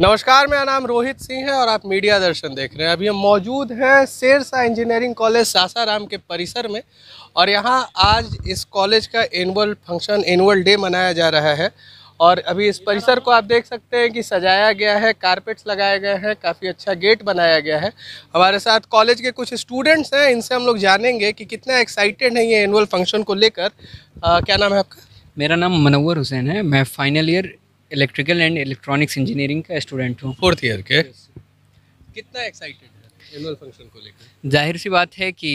नमस्कार मेरा नाम रोहित सिंह है और आप मीडिया दर्शन देख रहे हैं अभी हम मौजूद हैं शेरसा इंजीनियरिंग कॉलेज सासाराम के परिसर में और यहाँ आज इस कॉलेज का एनुअल फंक्शन एनुअल डे मनाया जा रहा है और अभी इस परिसर को आप देख सकते हैं कि सजाया गया है कारपेट्स लगाए गए हैं काफ़ी अच्छा गेट बनाया गया है हमारे साथ कॉलेज के कुछ स्टूडेंट्स हैं इनसे हम लोग जानेंगे कि कितना एक्साइटेड है ये एनुअल फंक्शन को लेकर क्या नाम है आपका मेरा नाम मनवर हुसैन है मैं final year electrical and electronics engineering का स्टूडेंट हूँ फोर्थ ईयर के कितना एक्साइटेड है एनुअल फंक्शन को लेकर जाहिर सी बात है कि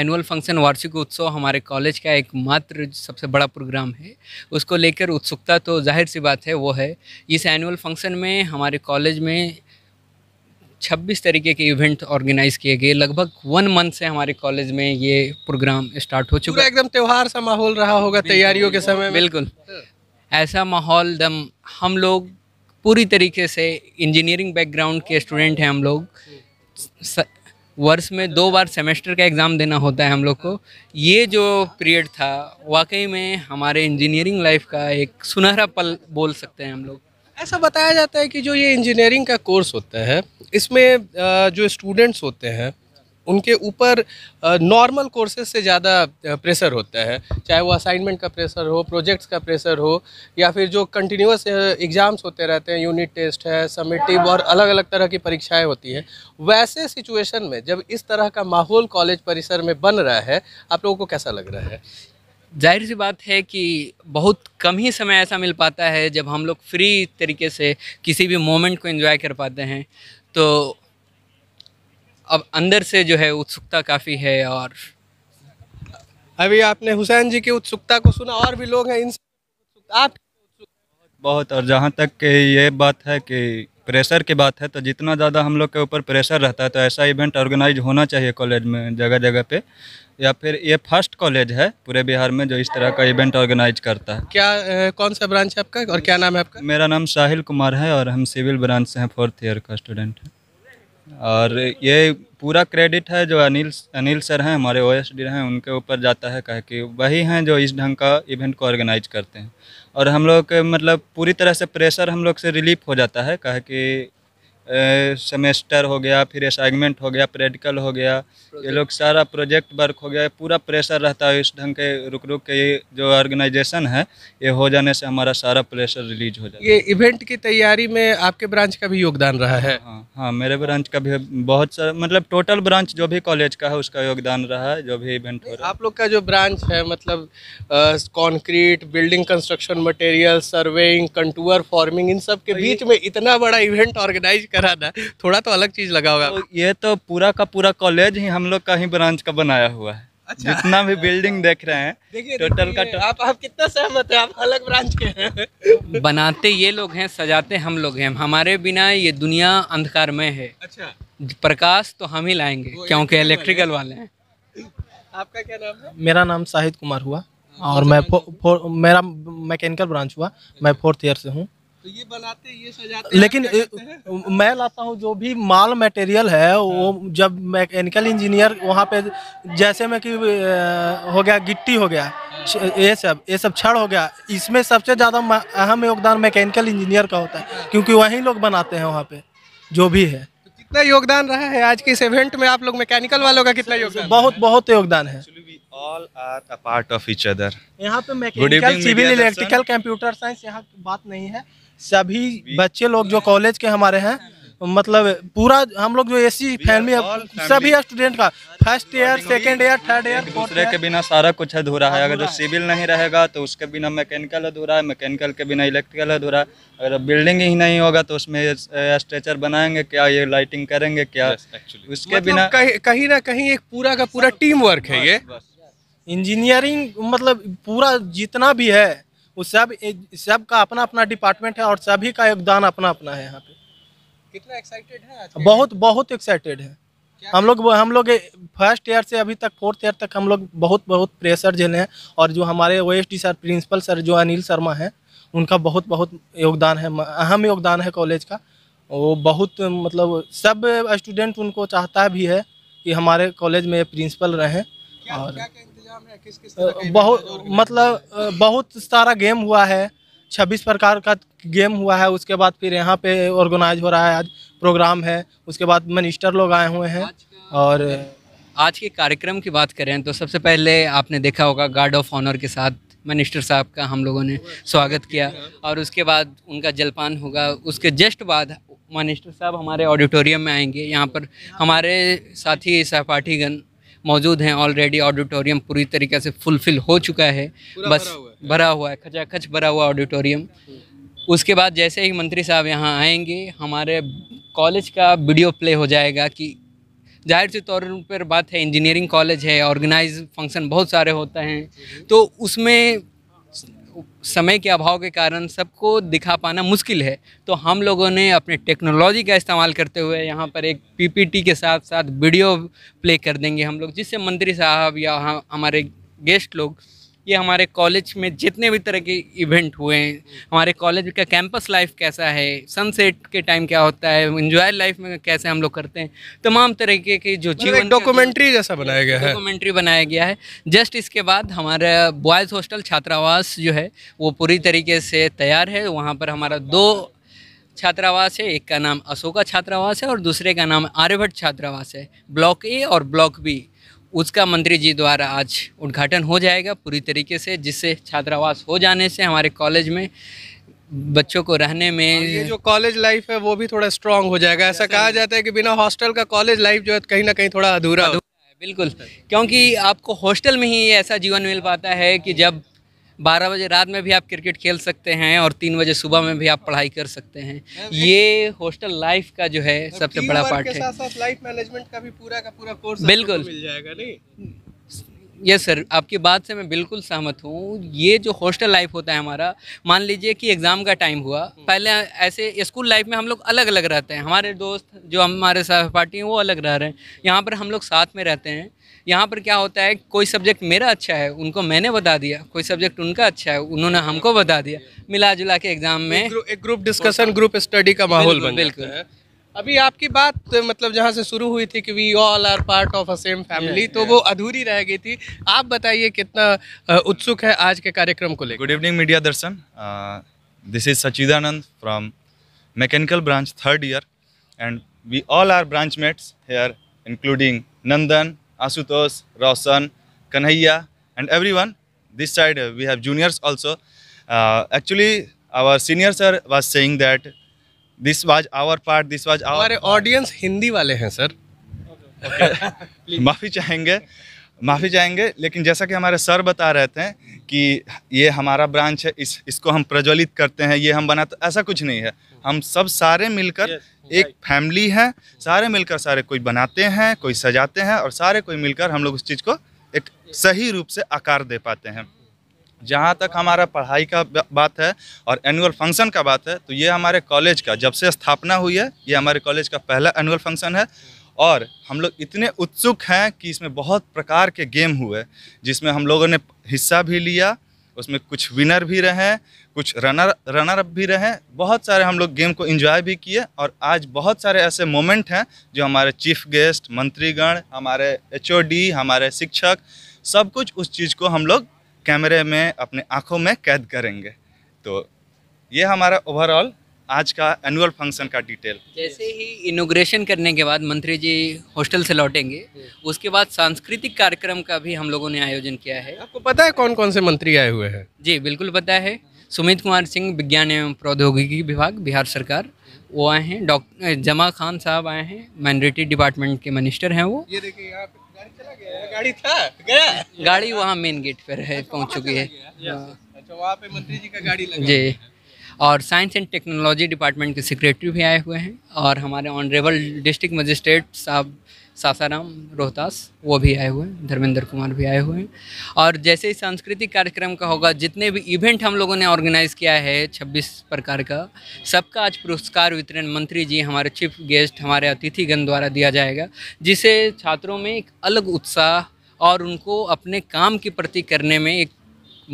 एनुअल फंक्शन वार्षिक उत्सव हमारे कॉलेज का एक मात्र सबसे बड़ा प्रोग्राम है उसको लेकर उत्सुकता तो जाहिर सी बात है वो है इस एनुअल फंक्शन में हमारे कॉलेज में 26 तरीके के इवेंट ऑर्गेनाइज किए गए लगभग वन मंथ से हमारे कॉलेज में ये प्रोग्राम स्टार्ट हो चुका है एकदम त्यौहार सा माहौल रहा होगा तैयारियों के समय में बिल्कुल हाँ। ऐसा माहौल दम हम लोग पूरी तरीके से इंजीनियरिंग बैकग्राउंड के स्टूडेंट हैं हम लोग स, वर्ष में दो बार सेमेस्टर का एग्ज़ाम देना होता है हम लोग को ये जो पीरियड था वाकई में हमारे इंजीनियरिंग लाइफ का एक सुनहरा पल बोल सकते हैं हम लोग ऐसा बताया जाता है कि जो ये इंजीनियरिंग का कोर्स होता है इसमें जो स्टूडेंट्स होते हैं उनके ऊपर नॉर्मल कोर्सेज से ज़्यादा प्रेशर होता है चाहे वो असाइनमेंट का प्रेशर हो प्रोजेक्ट्स का प्रेशर हो या फिर जो कंटिन्यूस एग्ज़ाम्स होते रहते हैं यूनिट टेस्ट है समेटिव और अलग अलग तरह की परीक्षाएं होती हैं वैसे सिचुएशन में जब इस तरह का माहौल कॉलेज परिसर में बन रहा है आप लोगों को कैसा लग रहा है जाहिर सी बात है कि बहुत कम ही समय ऐसा मिल पाता है जब हम लोग फ्री तरीके से किसी भी मोमेंट को इन्जॉय कर पाते हैं तो अब अंदर से जो है उत्सुकता काफ़ी है और अभी आपने हुसैन जी की उत्सुकता को सुना और भी लोग हैं इन आप बहुत और जहाँ तक कि ये बात है कि प्रेशर की बात है तो जितना ज़्यादा हम लोग के ऊपर प्रेशर रहता है तो ऐसा इवेंट ऑर्गेनाइज होना चाहिए कॉलेज में जगह जगह पे या फिर ये फर्स्ट कॉलेज है पूरे बिहार में जो इस तरह का इवेंट ऑर्गेनाइज करता है क्या ए, कौन सा ब्रांच है आपका और क्या नाम है आपका मेरा नाम साहिल कुमार है और हम सिविल ब्रांच से हैं फोर्थ ईयर का स्टूडेंट हैं और ये पूरा क्रेडिट है जो अनिल अनिल सर हैं हमारे ओ हैं उनके ऊपर जाता है कह कि वही हैं जो इस ढंग का इवेंट को ऑर्गेनाइज करते हैं और हम लोग के मतलब पूरी तरह से प्रेशर हम लोग से रिलीफ हो जाता है कह कि सेमेस्टर हो गया फिर असाइनमेंट हो गया प्रैक्टिकल हो गया ये लोग सारा प्रोजेक्ट वर्क हो गया पूरा प्रेशर रहता है इस ढंग के रुक रुक के ये जो ऑर्गेनाइजेशन है ये हो जाने से हमारा सारा प्रेशर रिलीज हो जाता है ये इवेंट की तैयारी में आपके ब्रांच का भी योगदान रहा है हाँ हाँ मेरे ब्रांच का भी बहुत सारा मतलब टोटल ब्रांच जो भी कॉलेज का है उसका योगदान रहा है जो भी इवेंट हो रहा है आप लोग का जो ब्रांच है मतलब concrete building construction material surveying contour forming इन सब के तो बीच में इतना बड़ा इवेंट ऑर्गेनाइज कराना थोड़ा तो अलग चीज़ लगा होगा तो ये तो पूरा का पूरा कॉलेज ही हम लोग का ही ब्रांच का बनाया हुआ है अच्छा। जितना भी बिल्डिंग देख रहे हैं टोटल का तो... आप आप कितना सहमत है आप अलग ब्रांच के हैं बनाते ये लोग हैं सजाते हम लोग हैं हमारे बिना ये दुनिया अंधकार में है अच्छा प्रकाश तो हम ही लाएंगे क्योंकि इलेक्ट्रिकल वाले हैं आपका क्या नाम है मेरा नाम शाहिद कुमार हुआ हाँ, और मैं फो, फो, मेरा मैकेनिकल ब्रांच हुआ मैं फोर्थ ईयर से हूँ तो ये बनाते ये सजाते लेकिन मैं लाता हूँ जो भी माल मटेरियल है वो हाँ। जब मैकेनिकल इंजीनियर वहाँ पे जैसे में कि हो गया गिट्टी हो गया ये सब ये सब छड़ हो गया इसमें सबसे ज़्यादा अहम योगदान मैकेनिकल इंजीनियर का होता है हाँ। क्योंकि वही लोग बनाते हैं वहाँ पे जो भी है तो कितना योगदान रहा है आज के इस इवेंट में आप लोग मैकेनिकल वालों का कितना योगदान बहुत बहुत योगदान है all are a part of each other यहाँ पे mechanical civil electrical computer science यहाँ बात नहीं है सभी बच्चे लोग जो कॉलेज के हमारे हैं मतलब पूरा हम लोग जो एसी फैमिली सभी स्टूडेंट का first year second year third year दूसरे के बिना सारा कुछ अधूरा है अगर जो सिविल नहीं रहेगा तो उसके बिना मैकेनिकल अधूरा है मैकेनिकल के बिना इलेक्ट्रिकल अधूरा है अगर बिल्डिंग ही नहीं होगा तो उसमें स्ट्रेचर बनाएंगे क्या ये लाइटिंग करेंगे क्या उसके मतलब बिना कहीं ना कहीं एक पूरा का पूरा टीम वर्क है ये इंजीनियरिंग मतलब पूरा जितना भी है वो सब सब का अपना अपना डिपार्टमेंट है और सभी का योगदान अपना अपना है यहाँ पे कितना एक्साइटेड है बहुत बहुत एक्साइटेड है हम लोग हम लोग फर्स्ट ईयर से अभी तक फोर्थ ईयर तक हम लोग बहुत बहुत प्रेशर झेले हैं और जो हमारे ओ सर प्रिंसिपल सर जो अनिल शर्मा हैं उनका बहुत बहुत योगदान है अहम योगदान है कॉलेज का वो बहुत मतलब सब स्टूडेंट उनको चाहता भी है कि हमारे कॉलेज में प्रिंसिपल रहें और क्या, क्या किस किस बहुत मतलब बहुत सारा गेम हुआ है छब्बीस प्रकार का गेम हुआ है उसके बाद फिर यहाँ पे ऑर्गेनाइज हो रहा है आज प्रोग्राम है उसके बाद मिनिस्टर लोग आए हुए हैं और आज के कार्यक्रम की बात करें तो सबसे पहले आपने देखा होगा गार्ड ऑफ ऑनर के साथ मिनिस्टर साहब का हम लोगों ने स्वागत किया और उसके बाद उनका जलपान होगा उसके जस्ट बाद मिनिस्टर साहब हमारे ऑडिटोरियम में आएंगे यहाँ पर हमारे साथी सहपाठीगण मौजूद हैं ऑलरेडी ऑडिटोरियम पूरी तरीके से फुलफिल हो चुका है बस भरा हुआ है, खचा खच भरा हुआ ऑडिटोरियम उसके बाद जैसे ही मंत्री साहब यहाँ आएंगे हमारे कॉलेज का वीडियो प्ले हो जाएगा कि जाहिर सी तौर पर बात है इंजीनियरिंग कॉलेज है ऑर्गेनाइज फंक्शन बहुत सारे होते हैं हम्म। तो उसमें समय के अभाव के कारण सबको दिखा पाना मुश्किल है तो हम लोगों ने अपने टेक्नोलॉजी का इस्तेमाल करते हुए यहाँ पर एक पीपीटी के साथ साथ वीडियो प्ले कर देंगे हम लोग जिससे मंत्री साहब या हमारे गेस्ट लोग ये हमारे कॉलेज में जितने भी तरह के इवेंट हुए हैं हमारे कॉलेज का कैंपस लाइफ कैसा है सनसेट के टाइम क्या होता है इन्जॉय लाइफ में कैसे हम लोग करते हैं तमाम तरीके के जो मतलब जीवन डॉक्यूमेंट्री जैसा बनाया गया है डॉक्यूमेंट्री बनाया गया है जस्ट इसके बाद हमारा बॉयज़ हॉस्टल छात्रावास जो है वो पूरी तरीके से तैयार है वहाँ पर हमारा दो छात्रावास है एक का नाम अशोका छात्रावास है और दूसरे का नाम आर्यभट्ट छात्रावास है ब्लॉक ए और ब्लॉक बी उसका मंत्री जी द्वारा आज उद्घाटन हो जाएगा पूरी तरीके से जिससे छात्रावास हो जाने से हमारे कॉलेज में बच्चों को रहने में हाँ, ये जो कॉलेज लाइफ है वो भी थोड़ा स्ट्रांग हो जाएगा ऐसा कहा जाता है कि बिना हॉस्टल का कॉलेज लाइफ जो है तो कहीं ना कहीं थोड़ा अधूरा, अधूरा है बिल्कुल क्योंकि आपको हॉस्टल में ही ऐसा जीवन मिल पाता है कि जब बारह बजे रात में भी आप क्रिकेट खेल सकते हैं और तीन बजे सुबह में भी आप पढ़ाई कर सकते हैं ये हॉस्टल लाइफ का जो है मतलब सबसे बड़ा पार्ट है बिल्कुल यस सर आपकी बात से मैं बिल्कुल सहमत हूँ ये जो हॉस्टल लाइफ होता है हमारा मान लीजिए कि एग्ज़ाम का टाइम हुआ हम्म। पहले ऐसे स्कूल लाइफ में हम लोग अलग अलग रहते हैं हमारे दोस्त जो हमारे सहपाठी हैं वो अलग रह रहे हैं यहाँ पर हम लोग साथ में रहते हैं यहाँ पर क्या होता है कोई सब्जेक्ट मेरा अच्छा है उनको मैंने बता दिया कोई सब्जेक्ट उनका अच्छा है उन्होंने हमको बता दिया मिला जुला के एग्जाम में एक ग्रुप डिस्कशन ग्रुप स्टडी का माहौल बिल्कुल अभी आपकी बात मतलब जहाँ से शुरू हुई थी कि we all are part of a same family तो वो अधूरी रह गई थी आप बताइए कितना उत्सुक है आज के कार्यक्रम को लेकर good evening media Darshan this is Sachidanand from mechanical branch third year and we all are branch mates here including Nandan Asutosh, Roshan, Kanhaiya and everyone. This side we have juniors also. Uh, actually, our senior sir was saying that this was our part, this was our... Our audience Hindi wale hain, sir. Okay. माफ़ी चाहेंगे माफ़ी चाहेंगे लेकिन जैसा कि हमारे sir बता रहे थे कि ये हमारा ब्रांच है इस इसको हम प्रज्वलित करते हैं ये हम बनाते ऐसा कुछ नहीं है हम सब सारे मिलकर एक फैमिली है सारे मिलकर सारे कोई बनाते हैं कोई सजाते हैं और सारे कोई मिलकर हम लोग उस चीज़ को एक सही रूप से आकार दे पाते हैं जहाँ तक हमारा पढ़ाई का बात है और एनुअल फंक्शन का बात है तो ये हमारे कॉलेज का जब से स्थापना हुई है ये हमारे कॉलेज का पहला एनुअल फंक्शन है और हम लोग इतने उत्सुक हैं कि इसमें बहुत प्रकार के गेम हुए जिसमें हम लोगों ने हिस्सा भी लिया उसमें कुछ विनर भी रहे कुछ रनर रनर अप भी रहे बहुत सारे हम लोग गेम को एंजॉय भी किए और आज बहुत सारे ऐसे मोमेंट हैं जो हमारे चीफ गेस्ट मंत्रीगण हमारे एच हमारे शिक्षक सब कुछ उस चीज़ को हम लोग कैमरे में अपने आँखों में कैद करेंगे तो ये हमारा ओवरऑल आज का एनुअल फंक्शन का डिटेल जैसे ही इनोग्रेशन करने के बाद मंत्री जी हॉस्टल से लौटेंगे हम्म। उसके बाद सांस्कृतिक कार्यक्रम का भी हम लोगों ने आयोजन किया है आपको पता है कौन कौन से मंत्री आए हुए हैं जी बिल्कुल पता है सुमित कुमार सिंह विज्ञान एवं प्रौद्योगिकी विभाग बिहार सरकार वो आए हैं डॉक्टर जमा खान साहब आए हैं माइनॉरिटी डिपार्टमेंट के मिनिस्टर हैं वो ये देखिए गाड़ी चला गया गाड़ी था गया गाड़ी वहाँ मेन गेट पर है पहुँच चुकी है अच्छा वहाँ पे मंत्री जी का गाड़ी जी और साइंस एंड टेक्नोलॉजी डिपार्टमेंट के सेक्रेटरी भी आए हुए हैं और हमारे ऑनरेबल डिस्ट्रिक्ट मजिस्ट्रेट साहब सासाराम रोहतास वो भी आए हुए हैं धर्मेंद्र कुमार भी आए हुए हैं और जैसे ही सांस्कृतिक कार्यक्रम का होगा जितने भी इवेंट हम लोगों ने ऑर्गेनाइज़ किया है 26 प्रकार का सबका आज पुरस्कार वितरण मंत्री जी हमारे चीफ गेस्ट हमारे अतिथिगण द्वारा दिया जाएगा जिसे छात्रों में एक अलग उत्साह और उनको अपने काम के प्रति करने में एक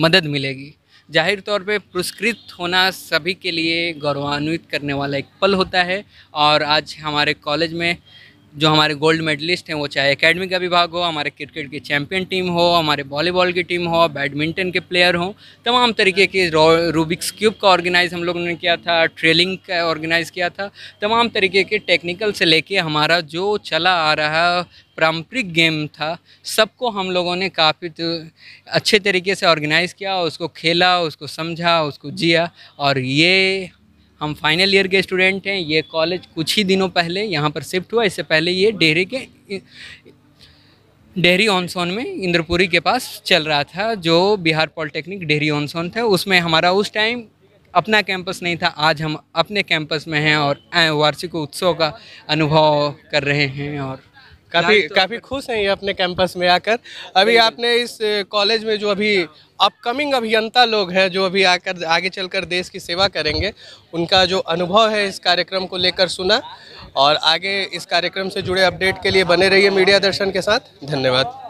मदद मिलेगी जाहिर तौर पे पुरस्कृत होना सभी के लिए गौरवान्वित करने वाला एक पल होता है और आज हमारे कॉलेज में जो हमारे गोल्ड मेडलिस्ट हैं वो चाहे एकेडमी का विभाग हो हमारे क्रिकेट की चैंपियन टीम हो हमारे वॉलीबॉल की टीम हो बैडमिंटन के प्लेयर हो तमाम तरीके के रूबिक्स क्यूब का ऑर्गेनाइज़ हम लोगों ने किया था ट्रेलिंग का ऑर्गेनाइज़ किया था तमाम तरीके के टेक्निकल से लेके हमारा जो चला आ रहा पारंपरिक गेम था सबको हम लोगों ने काफ़ी तो अच्छे तरीके से ऑर्गेनाइज़ किया उसको खेला उसको समझा उसको जिया और ये हम फाइनल ईयर के स्टूडेंट हैं ये कॉलेज कुछ ही दिनों पहले यहाँ पर शिफ्ट हुआ इससे पहले ये डेहरी के डेहरी ऑनसोन में इंद्रपुरी के पास चल रहा था जो बिहार पॉलिटेक्निक डेहरी ऑनसोन था उसमें हमारा उस टाइम अपना कैंपस नहीं था आज हम अपने कैंपस में हैं और वार्षिक उत्सव का अनुभव कर रहे हैं और काफ़ी तो काफ़ी खुश हैं ये अपने कैंपस में आकर अभी आपने इस कॉलेज में जो अभी अपकमिंग अभियंता लोग हैं जो अभी आकर आगे चलकर देश की सेवा करेंगे उनका जो अनुभव है इस कार्यक्रम को लेकर सुना और आगे इस कार्यक्रम से जुड़े अपडेट के लिए बने रहिए मीडिया दर्शन के साथ धन्यवाद